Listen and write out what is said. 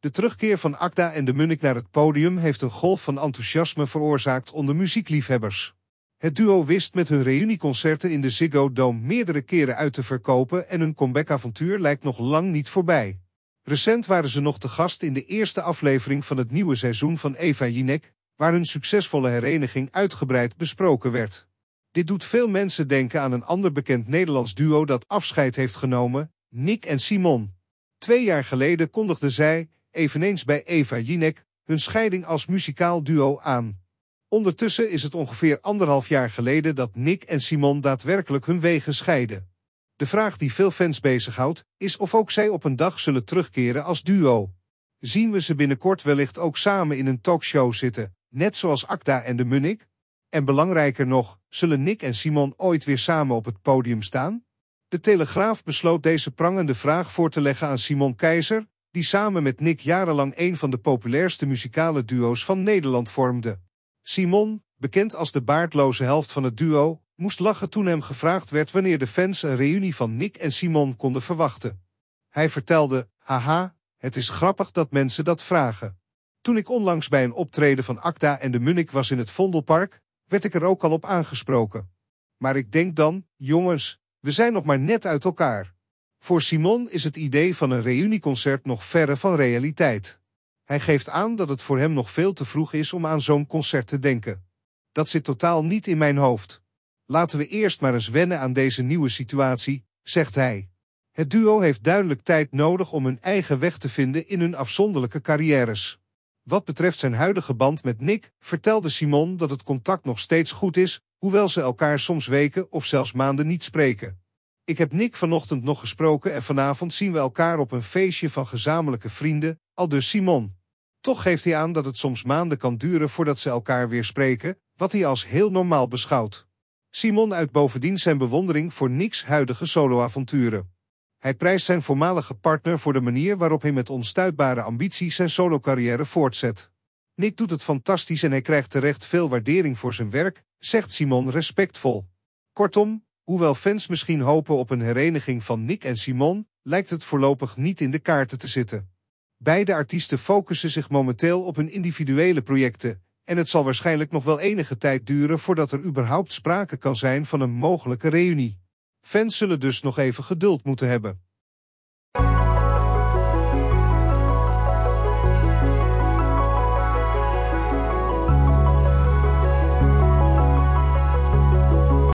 De terugkeer van Akda en de Munnik naar het podium heeft een golf van enthousiasme veroorzaakt onder muziekliefhebbers. Het duo wist met hun reunieconcerten in de Ziggo Dome meerdere keren uit te verkopen en hun comeback-avontuur lijkt nog lang niet voorbij. Recent waren ze nog te gast in de eerste aflevering van het nieuwe seizoen van Eva Jinek, waar hun succesvolle hereniging uitgebreid besproken werd. Dit doet veel mensen denken aan een ander bekend Nederlands duo dat afscheid heeft genomen, Nick en Simon. Twee jaar geleden kondigden zij, eveneens bij Eva Jinek, hun scheiding als muzikaal duo aan. Ondertussen is het ongeveer anderhalf jaar geleden dat Nick en Simon daadwerkelijk hun wegen scheiden. De vraag die veel fans bezighoudt, is of ook zij op een dag zullen terugkeren als duo. Zien we ze binnenkort wellicht ook samen in een talkshow zitten, net zoals Akta en de Munnik? En belangrijker nog, zullen Nick en Simon ooit weer samen op het podium staan? De Telegraaf besloot deze prangende vraag voor te leggen aan Simon Keizer, die samen met Nick jarenlang een van de populairste muzikale duo's van Nederland vormde. Simon, bekend als de baardloze helft van het duo, moest lachen toen hem gevraagd werd wanneer de fans een reunie van Nick en Simon konden verwachten. Hij vertelde, haha, het is grappig dat mensen dat vragen. Toen ik onlangs bij een optreden van Acta en de Munnik was in het Vondelpark, werd ik er ook al op aangesproken. Maar ik denk dan, jongens, we zijn nog maar net uit elkaar. Voor Simon is het idee van een reunieconcert nog verre van realiteit. Hij geeft aan dat het voor hem nog veel te vroeg is om aan zo'n concert te denken. Dat zit totaal niet in mijn hoofd. Laten we eerst maar eens wennen aan deze nieuwe situatie, zegt hij. Het duo heeft duidelijk tijd nodig om hun eigen weg te vinden in hun afzonderlijke carrières. Wat betreft zijn huidige band met Nick, vertelde Simon dat het contact nog steeds goed is, hoewel ze elkaar soms weken of zelfs maanden niet spreken. Ik heb Nick vanochtend nog gesproken en vanavond zien we elkaar op een feestje van gezamenlijke vrienden, al dus Simon. Toch geeft hij aan dat het soms maanden kan duren voordat ze elkaar weer spreken, wat hij als heel normaal beschouwt. Simon uit bovendien zijn bewondering voor Nick's huidige soloavonturen. Hij prijst zijn voormalige partner voor de manier waarop hij met onstuitbare ambitie zijn solocarrière voortzet. Nick doet het fantastisch en hij krijgt terecht veel waardering voor zijn werk, zegt Simon respectvol. Kortom, Hoewel fans misschien hopen op een hereniging van Nick en Simon, lijkt het voorlopig niet in de kaarten te zitten. Beide artiesten focussen zich momenteel op hun individuele projecten en het zal waarschijnlijk nog wel enige tijd duren voordat er überhaupt sprake kan zijn van een mogelijke reunie. Fans zullen dus nog even geduld moeten hebben.